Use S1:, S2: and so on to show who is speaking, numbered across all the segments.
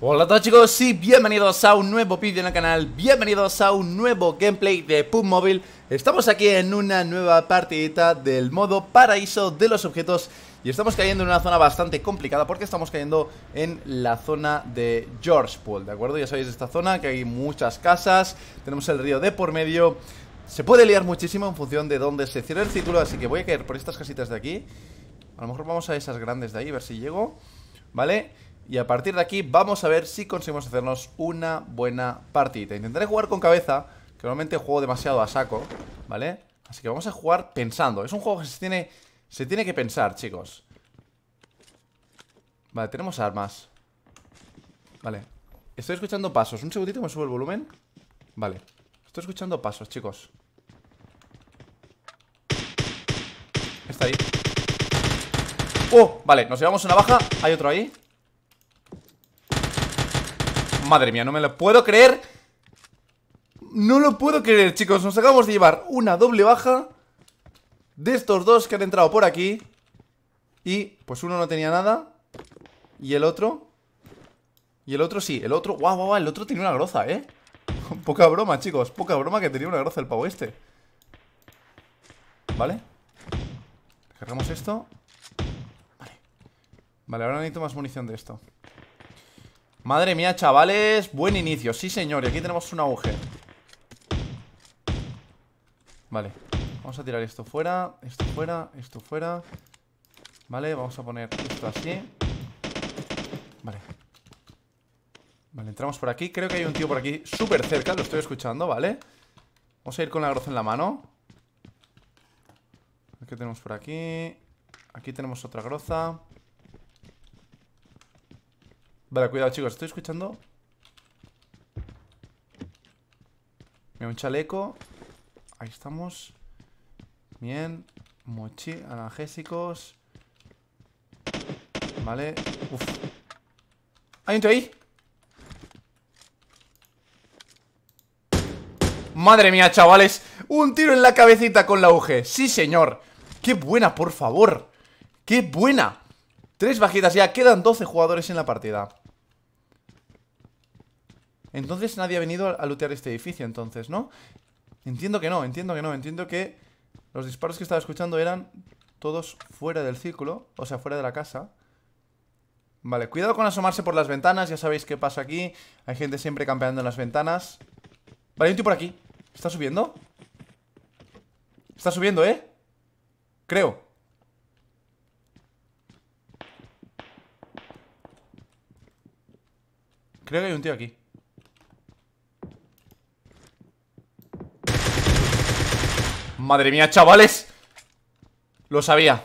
S1: Hola a todos chicos y bienvenidos a un nuevo vídeo en el canal, bienvenidos a un nuevo gameplay de PUB Mobile Estamos aquí en una nueva partidita del modo paraíso de los objetos Y estamos cayendo en una zona bastante complicada porque estamos cayendo en la zona de George Pool, ¿de acuerdo? Ya sabéis esta zona que hay muchas casas, tenemos el río de por medio Se puede liar muchísimo en función de dónde se cierra el círculo, así que voy a caer por estas casitas de aquí A lo mejor vamos a esas grandes de ahí, a ver si llego ¿Vale? Y a partir de aquí vamos a ver si conseguimos hacernos una buena partida. Intentaré jugar con cabeza, que normalmente juego demasiado a saco, ¿vale? Así que vamos a jugar pensando. Es un juego que se tiene, se tiene que pensar, chicos. Vale, tenemos armas. Vale. Estoy escuchando pasos. Un segundito me subo el volumen. Vale. Estoy escuchando pasos, chicos. Está ahí. ¡Oh! Vale, nos llevamos una baja. Hay otro ahí. Madre mía, no me lo puedo creer No lo puedo creer, chicos Nos acabamos de llevar una doble baja De estos dos que han entrado por aquí Y pues uno no tenía nada Y el otro Y el otro sí, el otro Guau, guau, guau, el otro tenía una groza, eh Poca broma, chicos, poca broma que tenía una groza el pavo este Vale Cargamos esto Vale Vale, ahora necesito más munición de esto Madre mía, chavales Buen inicio, sí señor, y aquí tenemos un auge Vale, vamos a tirar esto fuera Esto fuera, esto fuera Vale, vamos a poner esto así Vale Vale, entramos por aquí Creo que hay un tío por aquí súper cerca Lo estoy escuchando, ¿vale? Vamos a ir con la groza en la mano ¿Qué tenemos por aquí? Aquí tenemos otra groza Vale, cuidado, chicos. Estoy escuchando... Mira, un chaleco. Ahí estamos. Bien. Mochi... Analgésicos. Vale. Uf. ¡Hay gente ahí! Madre mía, chavales Un tiro en la cabecita con la UG Sí, señor ¡Qué buena, por favor! ¡Qué buena! Tres bajitas ya, quedan 12 jugadores en la partida entonces nadie ha venido a, lootear este edificio, entonces, ¿no? Entiendo que no, entiendo que no, entiendo que los disparos que estaba escuchando eran todos fuera del círculo, o sea, fuera de la casa. Vale, cuidado con asomarse por las ventanas, ya sabéis qué pasa aquí. Hay gente siempre campeando en las ventanas. Vale, hay un tío por aquí. ¿Está subiendo? Está subiendo, ¿eh? Creo. Creo que hay un tío aquí. Madre mía, chavales Lo sabía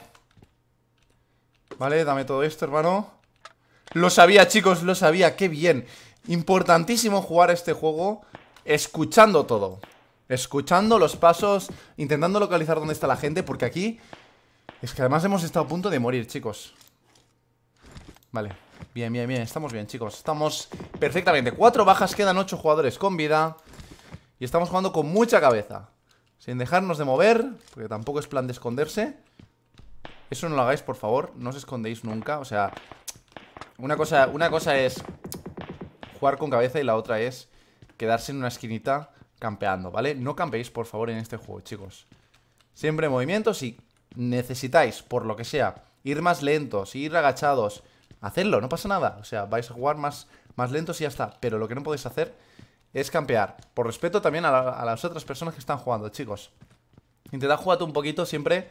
S1: Vale, dame todo esto, hermano Lo sabía, chicos, lo sabía, qué bien Importantísimo jugar este juego Escuchando todo Escuchando los pasos Intentando localizar dónde está la gente Porque aquí Es que además hemos estado a punto de morir, chicos Vale, bien, bien, bien Estamos bien, chicos, estamos perfectamente Cuatro bajas, quedan ocho jugadores con vida Y estamos jugando con mucha cabeza sin dejarnos de mover Porque tampoco es plan de esconderse Eso no lo hagáis, por favor No os escondéis nunca, o sea Una cosa, una cosa es Jugar con cabeza y la otra es Quedarse en una esquinita campeando, ¿vale? No campeéis, por favor, en este juego, chicos Siempre movimiento, si necesitáis, por lo que sea Ir más lentos, ir agachados Hacedlo, no pasa nada O sea, vais a jugar más, más lentos y ya está Pero lo que no podéis hacer es campear. Por respeto también a, las otras personas que están jugando, chicos. Intentad jugar un poquito siempre.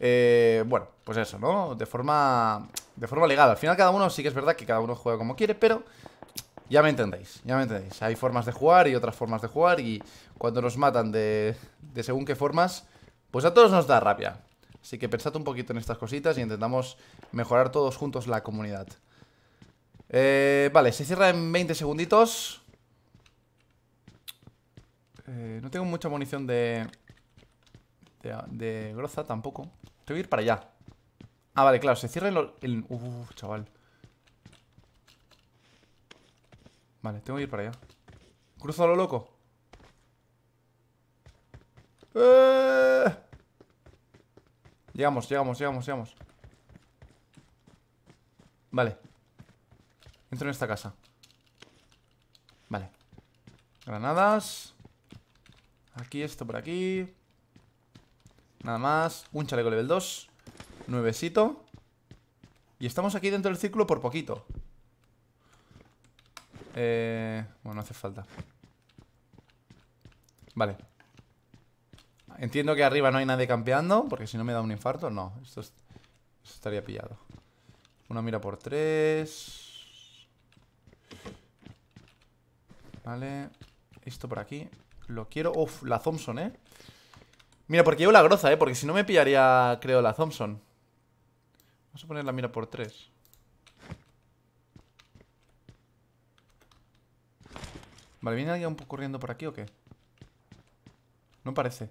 S1: Eh, bueno, pues eso, ¿no? De forma. De forma legal. Al final, cada uno sí que es verdad que cada uno juega como quiere, pero. Ya me entendéis, ya me entendéis. Hay formas de jugar y otras formas de jugar. Y cuando nos matan de, de según qué formas, pues a todos nos da rabia. Así que pensad un poquito en estas cositas y intentamos mejorar todos juntos la comunidad. Eh, vale, se cierra en 20 segunditos. Eh, no tengo mucha munición de, de... groza tampoco. Tengo que ir para allá. Ah, vale, claro. Se cierra el... Uff, chaval. Vale, tengo que ir para allá. Cruzo lo loco. Eh. Llegamos, llegamos, llegamos, llegamos. Vale. Entro en esta casa. Vale. Granadas. Aquí, esto por aquí Nada más Un chaleco level 2 Nuevecito Y estamos aquí dentro del círculo por poquito eh, Bueno, no hace falta Vale Entiendo que arriba no hay nadie campeando Porque si no me da un infarto No, esto estaría pillado Una mira por tres Vale Esto por aquí lo quiero... Uf, la Thompson, ¿eh? Mira, porque llevo la groza, ¿eh? Porque si no me pillaría, creo, la Thompson. Vamos a poner la mira por tres Vale, ¿viene alguien un poco corriendo por aquí o qué? No parece.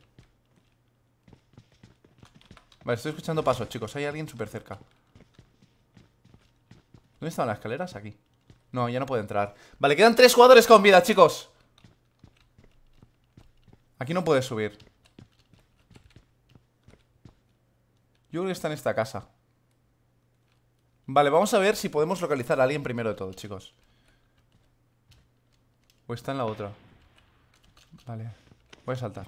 S1: Vale, estoy escuchando pasos, chicos. Hay alguien súper cerca. ¿Dónde estaban las escaleras? Aquí. No, ya no puede entrar. Vale, quedan tres jugadores con vida, chicos. Aquí no puedes subir. Yo creo que está en esta casa. Vale, vamos a ver si podemos localizar a alguien primero de todo, chicos. O está en la otra. Vale. Voy a saltar.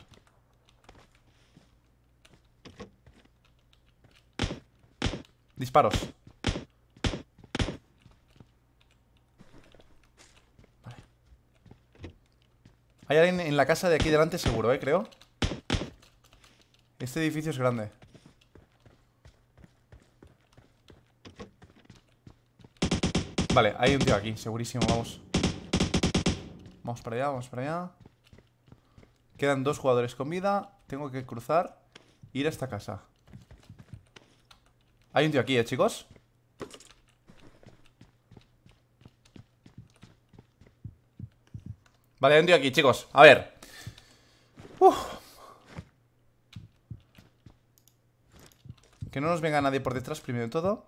S1: Disparos. Hay alguien en la casa de aquí delante seguro, ¿eh? Creo. Este edificio es grande. Vale, hay un tío aquí, segurísimo, vamos. Vamos para allá, vamos para allá. Quedan dos jugadores con vida. Tengo que cruzar. Ir a esta casa. Hay un tío aquí, ¿eh, chicos? Vale, un aquí, chicos A ver Que no nos venga nadie por detrás primero de todo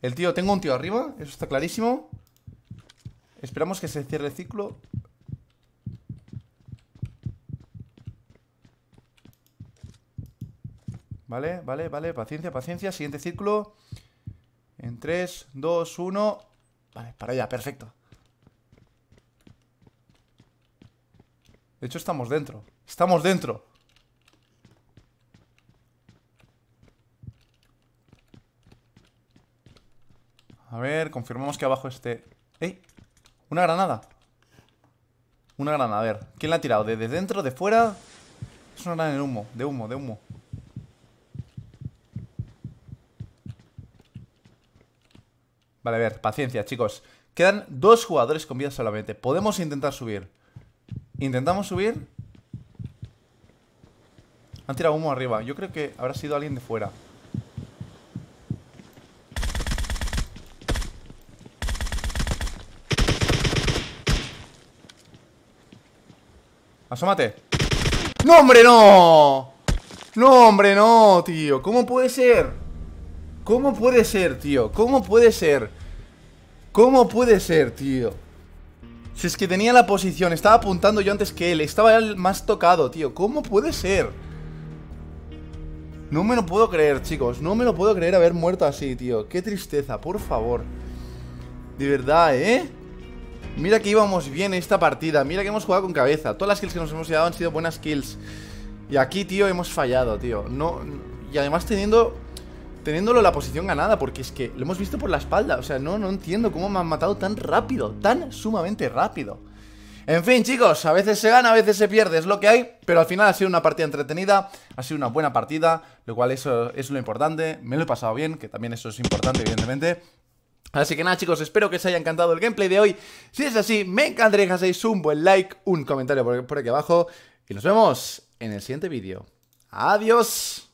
S1: El tío, tengo un tío arriba Eso está clarísimo Esperamos que se cierre el ciclo Vale, vale, vale, paciencia, paciencia Siguiente círculo En 3, 2, 1 Vale, para allá, perfecto De hecho, estamos dentro. Estamos dentro. A ver, confirmamos que abajo esté... ¡Ey! Una granada. Una granada, a ver. ¿Quién la ha tirado? ¿De dentro? ¿De fuera? Es una granada de humo, de humo, de humo. Vale, a ver, paciencia, chicos. Quedan dos jugadores con vida solamente. Podemos intentar subir. Intentamos subir. Han tirado humo arriba. Yo creo que habrá sido alguien de fuera. Asómate. ¡No, hombre, no! No, hombre, no, tío. ¿Cómo puede ser? ¿Cómo puede ser, tío? ¿Cómo puede ser? ¿Cómo puede ser, tío? Si es que tenía la posición, estaba apuntando yo antes que él, estaba el más tocado, tío. ¿Cómo puede ser? No me lo puedo creer, chicos. No me lo puedo creer haber muerto así, tío. Qué tristeza, por favor. De verdad, ¿eh? Mira que íbamos bien esta partida. Mira que hemos jugado con cabeza. Todas las kills que nos hemos llevado han sido buenas kills. Y aquí, tío, hemos fallado, tío. No... Y además teniendo teniéndolo la posición ganada, porque es que lo hemos visto por la espalda. O sea, no, no entiendo cómo me han matado tan rápido, tan sumamente rápido. En fin, chicos, a veces se gana, a veces se pierde, es lo que hay, pero al final ha sido una partida entretenida, ha sido una buena partida, lo cual eso es lo importante, me lo he pasado bien, que también eso es importante, evidentemente. Así que nada chicos, espero que os haya encantado el gameplay de hoy Si es así, me encantaría que hagáis un buen like Un comentario por aquí, por aquí abajo Y nos vemos en el siguiente vídeo Adiós